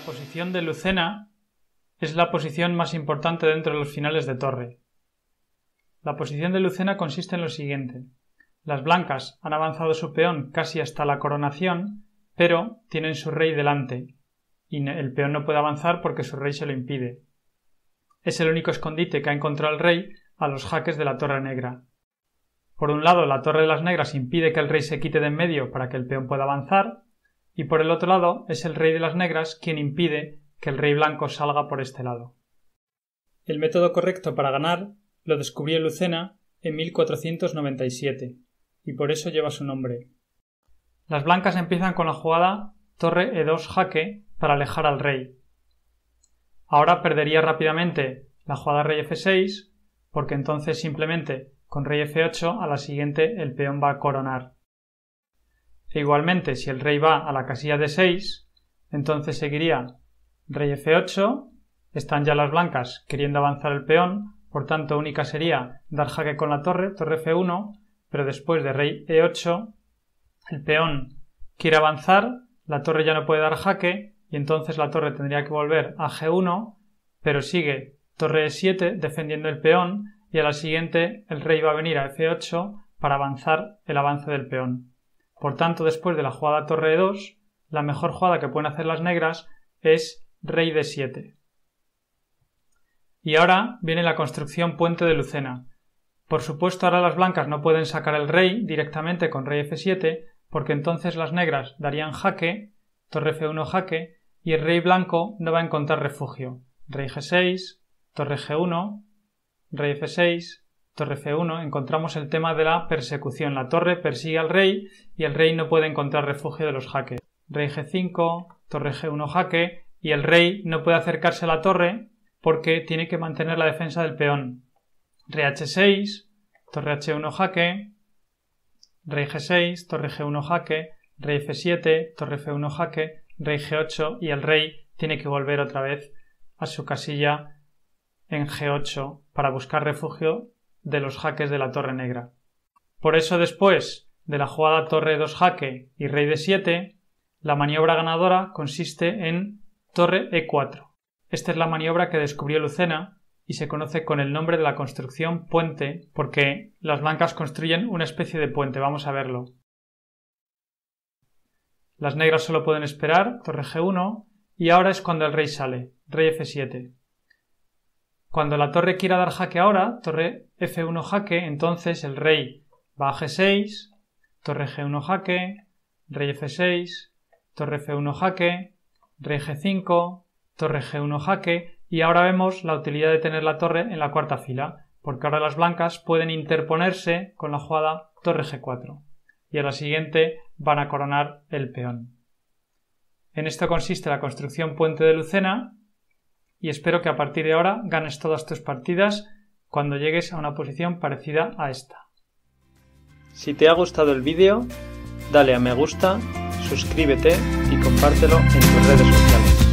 posición de Lucena es la posición más importante dentro de los finales de torre. La posición de Lucena consiste en lo siguiente. Las blancas han avanzado su peón casi hasta la coronación, pero tienen su rey delante, y el peón no puede avanzar porque su rey se lo impide. Es el único escondite que ha encontrado el rey a los jaques de la Torre Negra. Por un lado, la Torre de las Negras impide que el rey se quite de en medio para que el peón pueda avanzar, y por el otro lado es el rey de las negras quien impide que el rey blanco salga por este lado. El método correcto para ganar lo descubrió Lucena en 1497 y por eso lleva su nombre. Las blancas empiezan con la jugada torre e2 jaque para alejar al rey. Ahora perdería rápidamente la jugada rey f6 porque entonces simplemente con rey f8 a la siguiente el peón va a coronar igualmente, si el rey va a la casilla de 6, entonces seguiría rey f8, están ya las blancas queriendo avanzar el peón, por tanto única sería dar jaque con la torre, torre f1, pero después de rey e8, el peón quiere avanzar, la torre ya no puede dar jaque, y entonces la torre tendría que volver a g1, pero sigue torre e7 defendiendo el peón, y a la siguiente el rey va a venir a f8 para avanzar el avance del peón. Por tanto, después de la jugada torre 2, la mejor jugada que pueden hacer las negras es rey d 7. Y ahora viene la construcción puente de Lucena. Por supuesto, ahora las blancas no pueden sacar el rey directamente con rey f7, porque entonces las negras darían jaque, torre f1 jaque, y el rey blanco no va a encontrar refugio. Rey g6, torre g1, rey f6, torre F1, encontramos el tema de la persecución. La torre persigue al rey y el rey no puede encontrar refugio de los jaques. Rey G5, torre G1 jaque y el rey no puede acercarse a la torre porque tiene que mantener la defensa del peón. Rey H6, torre H1 jaque, rey G6, torre G1 jaque, rey F7, torre F1 jaque, rey G8 y el rey tiene que volver otra vez a su casilla en G8 para buscar refugio de los jaques de la torre negra. Por eso después de la jugada torre 2 jaque y rey de 7, la maniobra ganadora consiste en torre e4. Esta es la maniobra que descubrió Lucena y se conoce con el nombre de la construcción puente porque las blancas construyen una especie de puente, vamos a verlo. Las negras solo pueden esperar, torre g1, y ahora es cuando el rey sale, rey f7. Cuando la torre quiera dar jaque ahora, torre F1 jaque, entonces el rey va a G6, torre G1 jaque, rey F6, torre F1 jaque, rey G5, torre G1 jaque, y ahora vemos la utilidad de tener la torre en la cuarta fila, porque ahora las blancas pueden interponerse con la jugada torre G4, y a la siguiente van a coronar el peón. En esto consiste la construcción puente de Lucena, y espero que a partir de ahora ganes todas tus partidas cuando llegues a una posición parecida a esta. Si te ha gustado el vídeo, dale a me gusta, suscríbete y compártelo en tus redes sociales.